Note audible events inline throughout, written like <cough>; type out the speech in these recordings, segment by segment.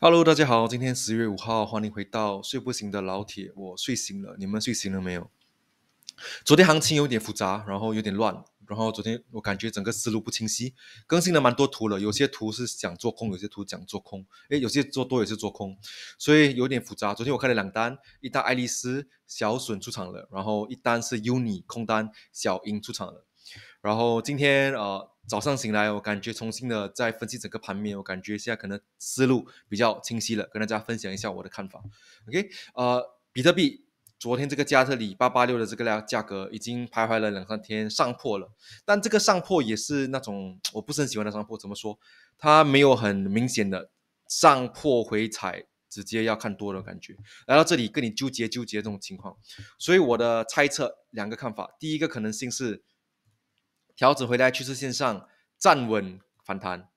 Hello，大家好，今天十月五号，欢迎回到睡不醒的老铁，我睡醒了，你们睡醒了没有？昨天行情有点复杂，然后有点乱，然后昨天我感觉整个思路不清晰，更新了蛮多图了，有些图是想做空，有些图讲做空，诶，有些做多，有些做空，所以有点复杂。昨天我开了两单，一单爱丽丝小损出场了，然后一单是 uni 空单小盈出场了，然后今天啊。早上醒来，我感觉重新的再分析整个盘面，我感觉现在可能思路比较清晰了，跟大家分享一下我的看法。OK，呃，比特币昨天这个加特里八八六的这个量价格已经徘徊了两三天，上破了，但这个上破也是那种我不是很喜欢的上破，怎么说？它没有很明显的上破回踩，直接要看多的感觉。来到这里跟你纠结纠结这种情况，所以我的猜测两个看法，第一个可能性是。调整回来趋势线上站稳反弹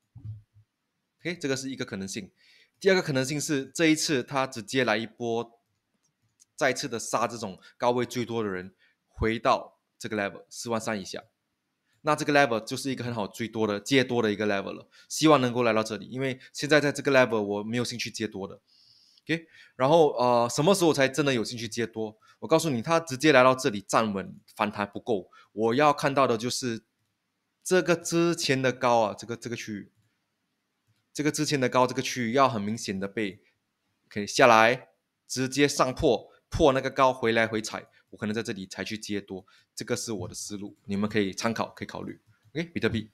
，OK，这个是一个可能性。第二个可能性是这一次它直接来一波，再次的杀这种高位最多的人，回到这个 level 四万三以下。那这个 level 就是一个很好追多的接多的一个 level 了，希望能够来到这里，因为现在在这个 level 我没有兴趣接多的。OK，然后呃什么时候才真的有兴趣接多？我告诉你，它直接来到这里站稳反弹不够，我要看到的就是。这个之前的高啊，这个这个区域，这个之前的高这个区域要很明显的被可以下来，直接上破破那个高回来回踩，我可能在这里才去接多，这个是我的思路，你们可以参考，可以考虑。OK，比特币，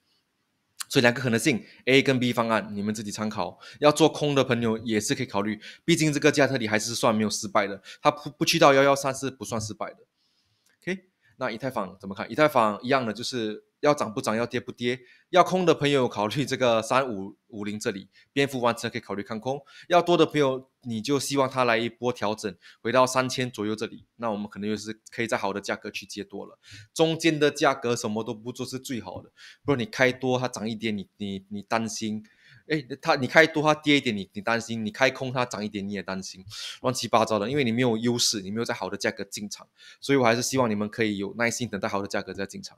所以两个可能性 A 跟 B 方案，你们自己参考。要做空的朋友也是可以考虑，毕竟这个加特里还是算没有失败的，他不不去到幺幺三是不算失败的。那以太坊怎么看？以太坊一样的，就是要涨不涨，要跌不跌。要空的朋友考虑这个三五五零这里，蝙幅完成可以考虑看空。要多的朋友，你就希望它来一波调整，回到三千左右这里。那我们可能就是可以在好的价格去接多了，中间的价格什么都不做是最好的。不然你开多，它涨一点，你你你担心。哎，它你开多它跌一点，你你担心；你开空它涨一点，你也担心，乱七八糟的。因为你没有优势，你没有在好的价格进场，所以我还是希望你们可以有耐心等待好的价格再进场。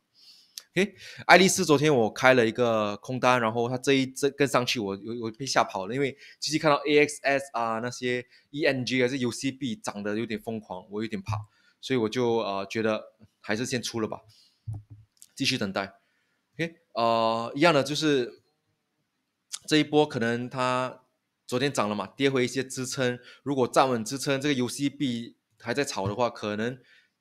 哎，爱丽丝昨天我开了一个空单，然后它这一这跟上去，我我我被吓跑了，因为继续看到 AXS 啊那些 ENG 还是 UCB 涨得有点疯狂，我有点怕，所以我就呃觉得还是先出了吧，继续等待。哎，呃一样的就是。这一波可能它昨天涨了嘛，跌回一些支撑。如果站稳支撑，这个 U C B 还在炒的话，可能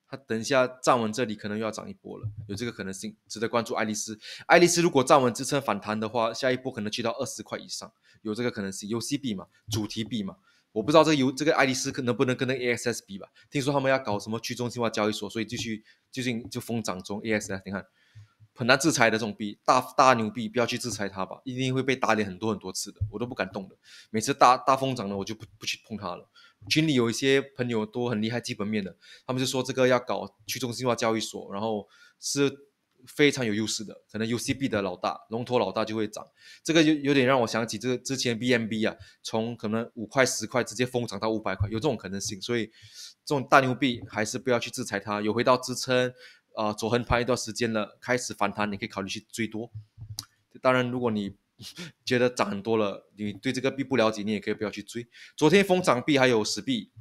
它等一下站稳这里，可能又要涨一波了。有这个可能性，值得关注。爱丽丝，爱丽丝如果站稳支撑反弹的话，下一波可能去到二十块以上，有这个可能性。U C B 嘛，主题币嘛，我不知道这个 U 这个爱丽丝可能不能跟那 A S S 比吧？听说他们要搞什么去中心化交易所，所以继续最近就疯涨中 A S S，你看。很难制裁的这种币，大大牛币，不要去制裁它吧，一定会被打脸很多很多次的，我都不敢动的。每次大大疯涨了，我就不不去碰它了。群里有一些朋友都很厉害，基本面的，他们就说这个要搞去中心化交易所，然后是非常有优势的，可能 u C b 的老大龙头老大就会涨。这个就有点让我想起这个之前 BMB 啊，从可能五块十块直接疯涨到五百块，有这种可能性，所以这种大牛币还是不要去制裁它，有回到支撑。啊，走横盘一段时间了，开始反弹，你可以考虑去追多。当然，如果你 <laughs> 觉得涨很多了，你对这个币不了解，你也可以不要去追。昨天疯涨币还有死币，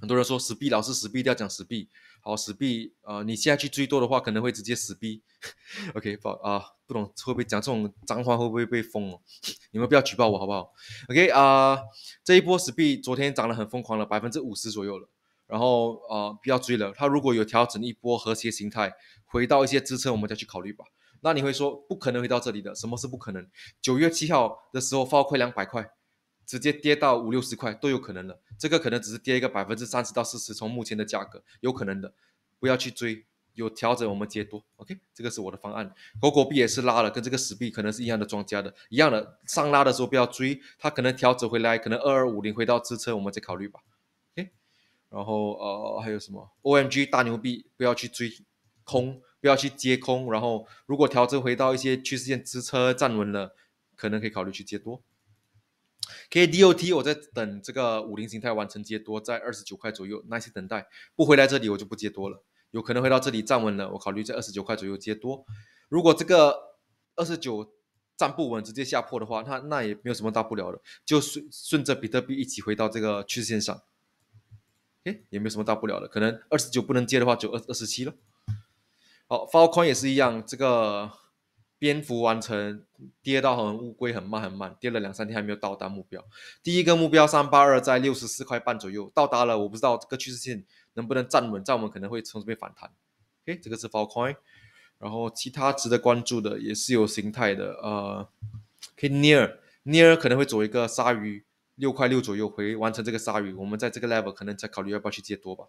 很多人说死币，老是死币一定要讲死币。好，死币，呃，你现在去追多的话，可能会直接死币。<laughs> OK，不啊，不懂会不会讲这种脏话，会不会被封哦？<laughs> 你们不要举报我好不好？OK 啊，这一波死币昨天涨得很疯狂了，百分之五十左右了。然后啊，不要追了。它如果有调整一波和谐形态，回到一些支撑，我们再去考虑吧。那你会说不可能回到这里的？什么是不可能？九月七号的时候，翻亏两百块，直接跌到五六十块都有可能的。这个可能只是跌一个百分之三十到四十，从目前的价格有可能的。不要去追，有调整我们接多。OK，这个是我的方案。狗狗币也是拉了，跟这个死币可能是一样的，庄家的一样的上拉的时候不要追，它可能调整回来，可能二二五零回到支撑，我们再考虑吧。然后呃还有什么？OMG 大牛币不要去追空，不要去接空。然后如果调制回到一些趋势线支撑站稳了，可能可以考虑去接多。KDOT 我在等这个五零形态完成接多，在二十九块左右耐心等待。不回来这里我就不接多了，有可能回到这里站稳了，我考虑在二十九块左右接多。如果这个二十九站不稳直接下破的话，那那也没有什么大不了的，就顺顺着比特币一起回到这个趋势线上。诶，也没有什么大不了的，可能二十九不能接的话，就二二十七了。好，Falcon 也是一样，这个蝙蝠完成跌到好像乌龟很慢很慢，跌了两三天还没有到达目标。第一个目标三八二在六十四块半左右到达了，我不知道这个趋势线能不能站稳，站稳可能会从这边反弹。哎，这个是 Falcon，然后其他值得关注的也是有形态的，呃，可以 near 可能会走一个鲨鱼。六块六左右回完成这个杀鱼，我们在这个 level 可能再考虑要不要去接多吧。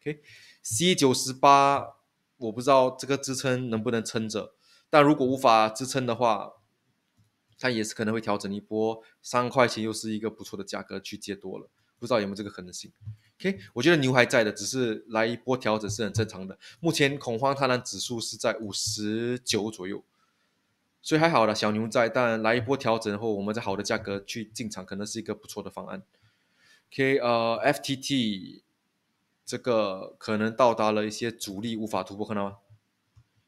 K C 九十八，我不知道这个支撑能不能撑着，但如果无法支撑的话，它也是可能会调整一波。三块钱又是一个不错的价格去接多了，不知道有没有这个可能性。K 我觉得牛还在的，只是来一波调整是很正常的。目前恐慌贪婪指数是在五十九左右。所以还好了，小牛在，但来一波调整后，我们在好的价格去进场，可能是一个不错的方案。K，呃，F T T，这个可能到达了一些阻力，无法突破，看到吗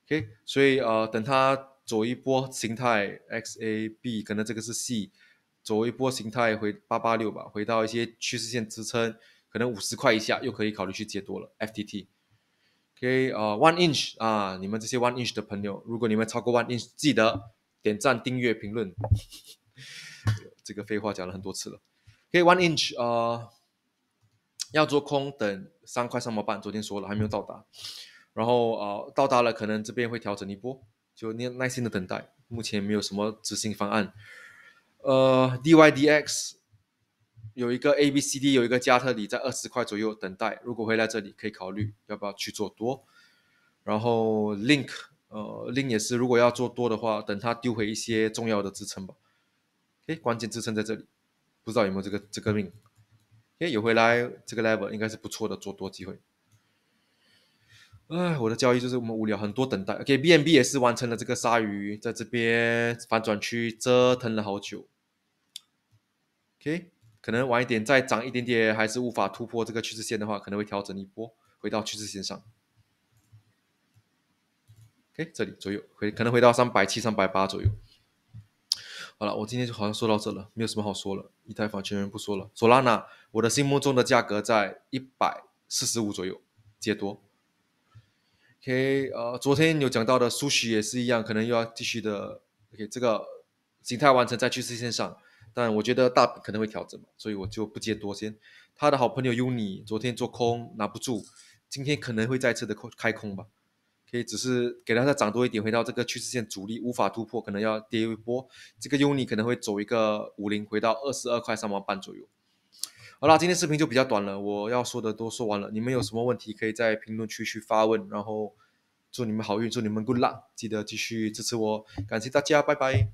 ？K，所以呃，等它走一波形态，X A B，可能这个是 C，走一波形态回八八六吧，回到一些趋势线支撑，可能五十块以下又可以考虑去接多了 F T T。OK 啊，One Inch 啊，你们这些 One Inch 的朋友，如果你们超过 One Inch，记得点赞、订阅、评论。这个废话讲了很多次了。OK，One Inch 啊，要做空等三块三毛半，昨天说了还没有到达，然后啊到达了，可能这边会调整一波，就你耐心的等待。目前没有什么执行方案。呃，DYDX。有一个 A B C D，有一个加特里在二十块左右等待，如果回来这里可以考虑要不要去做多。然后 Link，呃，Link 也是，如果要做多的话，等它丢回一些重要的支撑吧。哎，关键支撑在这里，不知道有没有这个这个命。哎，有回来这个 level 应该是不错的做多机会。哎，我的交易就是我们无聊很多等待。o k b N B 也是完成了这个鲨鱼，在这边反转区折腾了好久。o K。可能晚一点再涨一点点，还是无法突破这个趋势线的话，可能会调整一波，回到趋势线上。OK，这里左右回，可能回到三百七、三百八左右。好了，我今天就好像说到这了，没有什么好说了。以太坊全员不说了。索拉纳，我的心目中的价格在一百四十五左右接多。OK，呃，昨天有讲到的苏西也是一样，可能又要继续的 OK 这个形态完成在趋势线上。但我觉得大可能会调整嘛，所以我就不接多先。他的好朋友 Uni 昨天做空拿不住，今天可能会再次的空开空吧。可以只是给它再涨多一点，回到这个趋势线阻力无法突破，可能要跌一波。这个 Uni 可能会走一个五零，回到二十二块三毛半左右。好啦，今天视频就比较短了，我要说的都说完了。你们有什么问题可以在评论区去发问，然后祝你们好运，祝你们 good luck，记得继续支持我，感谢大家，拜拜。